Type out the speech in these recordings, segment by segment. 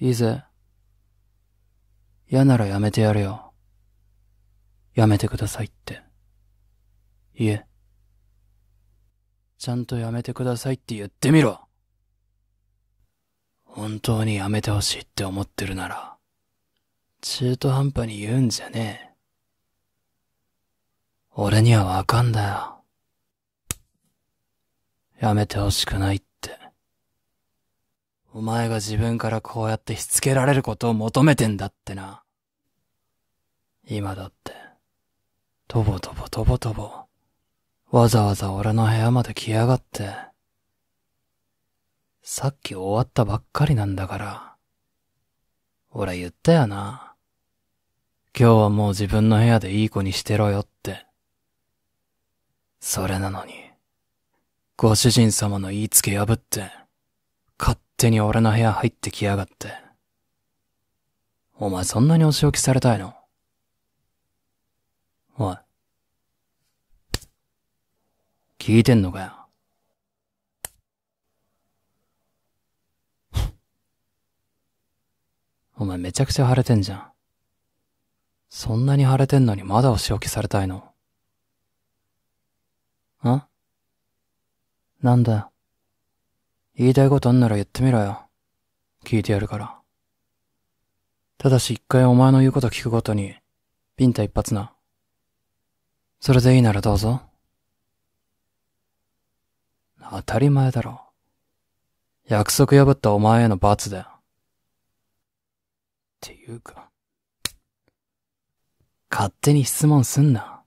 いいぜ。嫌ならやめてやるよ。やめてくださいって。いえ。ちゃんとやめてくださいって言ってみろ本当にやめてほしいって思ってるなら、中途半端に言うんじゃねえ。俺にはわかんだよ。やめてほしくないって。お前が自分からこうやってしつけられることを求めてんだってな。今だって、とぼとぼとぼとぼ、わざわざ俺の部屋まで来やがって。さっき終わったばっかりなんだから。俺言ったよな。今日はもう自分の部屋でいい子にしてろよって。それなのに、ご主人様の言いつけ破って。手に俺の部屋入ってきやがって。お前そんなにお仕置きされたいのおい。聞いてんのかよ。お前めちゃくちゃ腫れてんじゃん。そんなに腫れてんのにまだお仕置きされたいのんなんだよ。言いたいことあんなら言ってみろよ。聞いてやるから。ただし一回お前の言うこと聞くごとに、ピンタ一発な。それでいいならどうぞ。当たり前だろ。約束破ったお前への罰だよ。っていうか、勝手に質問すんな。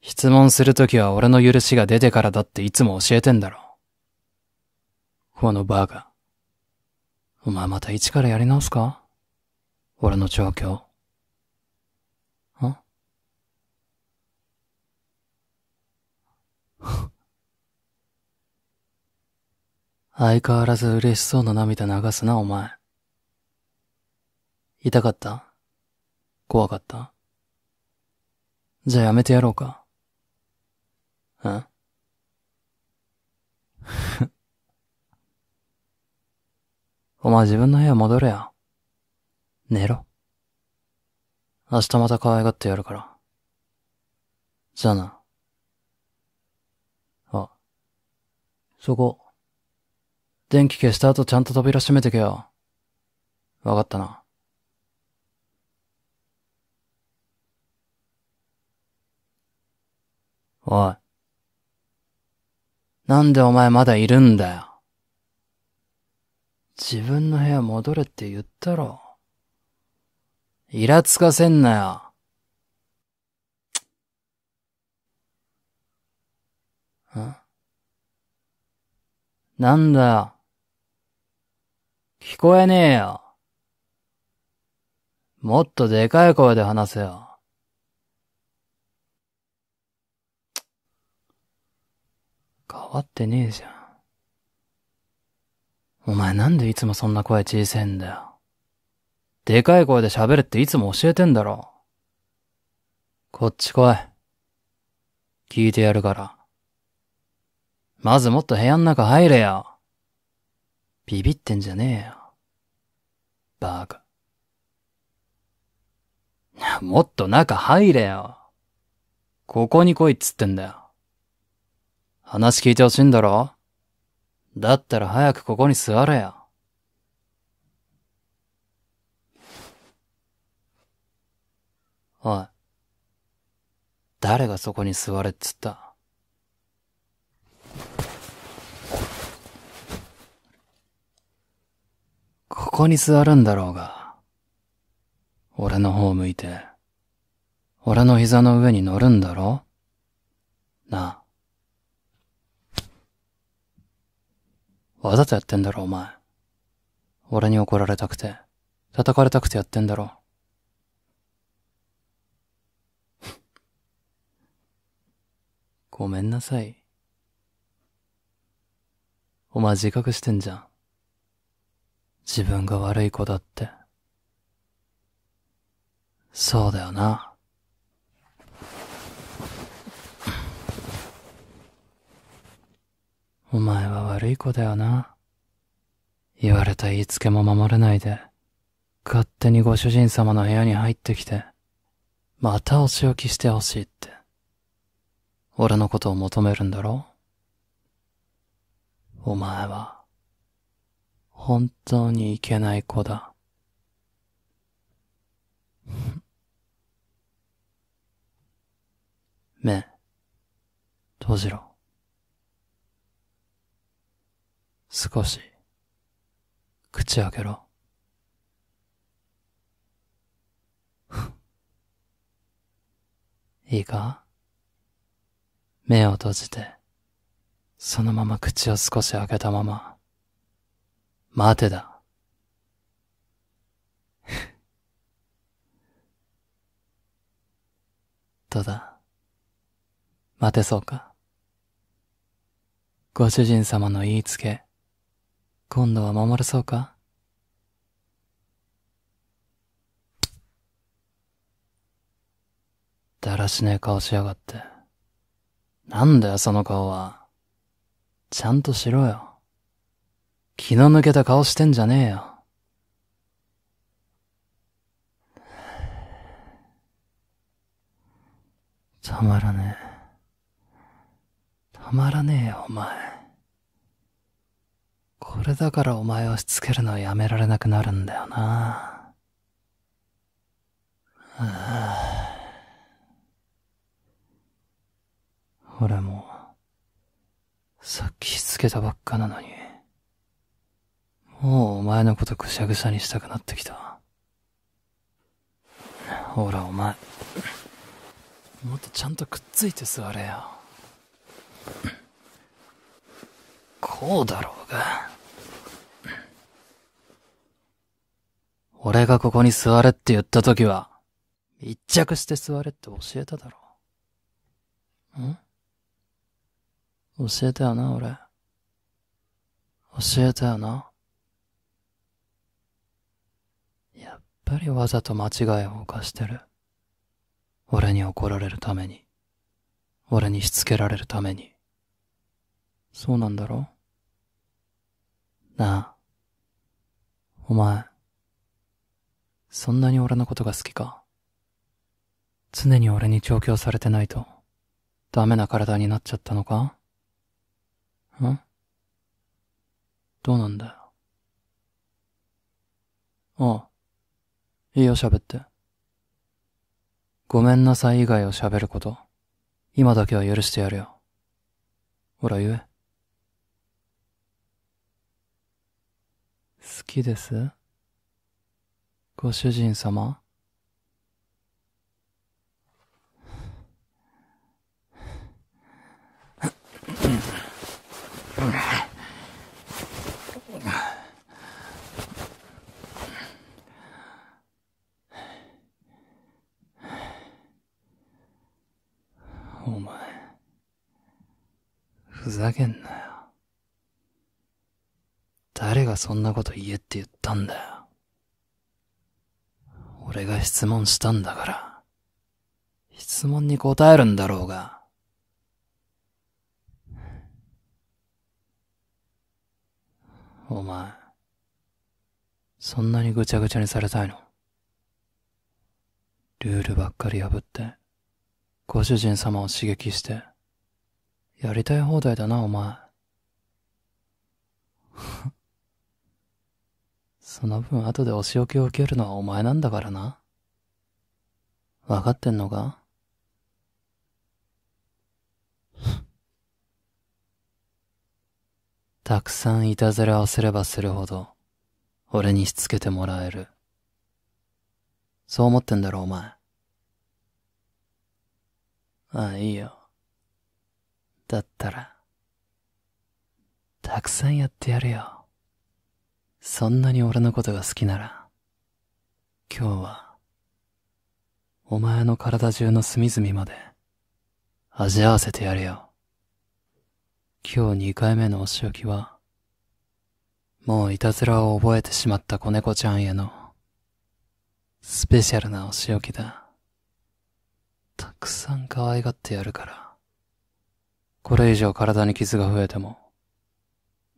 質問するときは俺の許しが出てからだっていつも教えてんだろ。このバカ。お前また一からやり直すか俺の状況。ん 相変わらず嬉しそうな涙流すな、お前。痛かった怖かったじゃあやめてやろうか。うんお前自分の部屋戻れよ。寝ろ。明日また可愛がってやるから。じゃあな。あ、そこ。電気消した後ちゃんと扉閉めてけよ。わかったな。おい。なんでお前まだいるんだよ。自分の部屋戻れって言ったろ。イラつかせんなよ。なんだよ。聞こえねえよ。もっとでかい声で話せよ。変わってねえじゃん。お前なんでいつもそんな声小せえんだよ。でかい声で喋るっていつも教えてんだろ。こっち来い。聞いてやるから。まずもっと部屋の中入れよ。ビビってんじゃねえよ。バカ。もっと中入れよ。ここに来いっつってんだよ。話聞いてほしいんだろだったら早くここに座れよ。おい。誰がそこに座れっつったここに座るんだろうが。俺の方向いて、俺の膝の上に乗るんだろうなあ。わざとやってんだろ、お前。俺に怒られたくて、叩かれたくてやってんだろ。ごめんなさい。お前自覚してんじゃん。自分が悪い子だって。そうだよな。お前は悪い子だよな。言われた言いつけも守れないで、勝手にご主人様の部屋に入ってきて、またお仕置きしてほしいって。俺のことを求めるんだろお前は、本当にいけない子だ。目、閉じろ。少し、口開けろ。いいか目を閉じて、そのまま口を少し開けたまま、待てだ。どうだ待てそうかご主人様の言いつけ、今度は守るそうかだらしねえ顔しやがって。なんだよ、その顔は。ちゃんとしろよ。気の抜けた顔してんじゃねえよ。たまらねえ。たまらねえよ、お前。これだからお前をしつけるのはやめられなくなるんだよな。はあ、俺も、さっきしつけたばっかなのに、もうお前のことぐしゃぐしゃにしたくなってきた。ほらお前、もっとちゃんとくっついて座れよ。こうだろうが。俺がここに座れって言った時は、密着して座れって教えただろ。ん教えたよな、俺。教えたよな。やっぱりわざと間違いを犯してる。俺に怒られるために。俺にしつけられるために。そうなんだろなあ。お前。そんなに俺のことが好きか常に俺に調教されてないと、ダメな体になっちゃったのかんどうなんだよ。ああ。いいよ喋って。ごめんなさい以外を喋ること、今だけは許してやるよ。ほら言え。好きですご主人様お前、ふざけんなよ。誰がそんなこと言えって言ったんだよ。俺が質問したんだから、質問に答えるんだろうが。お前、そんなにぐちゃぐちゃにされたいのルールばっかり破って、ご主人様を刺激して、やりたい放題だな、お前。その分後でお仕置きを受けるのはお前なんだからな。わかってんのか たくさんいたずらをすればするほど、俺にしつけてもらえる。そう思ってんだろ、お前。ああ、いいよ。だったら、たくさんやってやるよ。そんなに俺のことが好きなら、今日は、お前の体中の隅々まで、味合わせてやるよ。今日二回目のお仕置きは、もういたずらを覚えてしまった子猫ちゃんへの、スペシャルなお仕置きだ。たくさん可愛がってやるから。これ以上体に傷が増えても、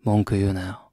文句言うなよ。